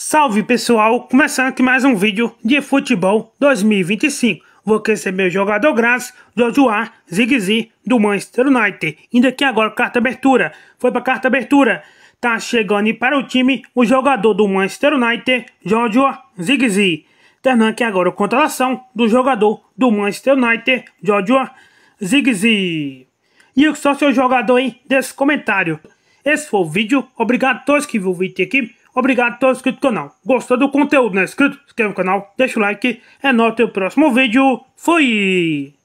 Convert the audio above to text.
Salve pessoal, começando aqui mais um vídeo de futebol 2025. Vou receber o jogador grátis do Zigzi do Manchester United. Indo aqui agora carta abertura. Foi para carta abertura. Tá chegando para o time o jogador do Manchester United, Jojo Zigzi. Terminando aqui agora a contratação do jogador do Manchester United, Jojo Zigzi. E o que sou seu jogador aí desse comentário. Esse foi o vídeo. Obrigado a todos que viram o vídeo aqui. Obrigado a todos inscritos no canal. Gostou do conteúdo, não é inscrito? Inscreva no canal, deixa o like. É nóis, até o próximo vídeo. Fui!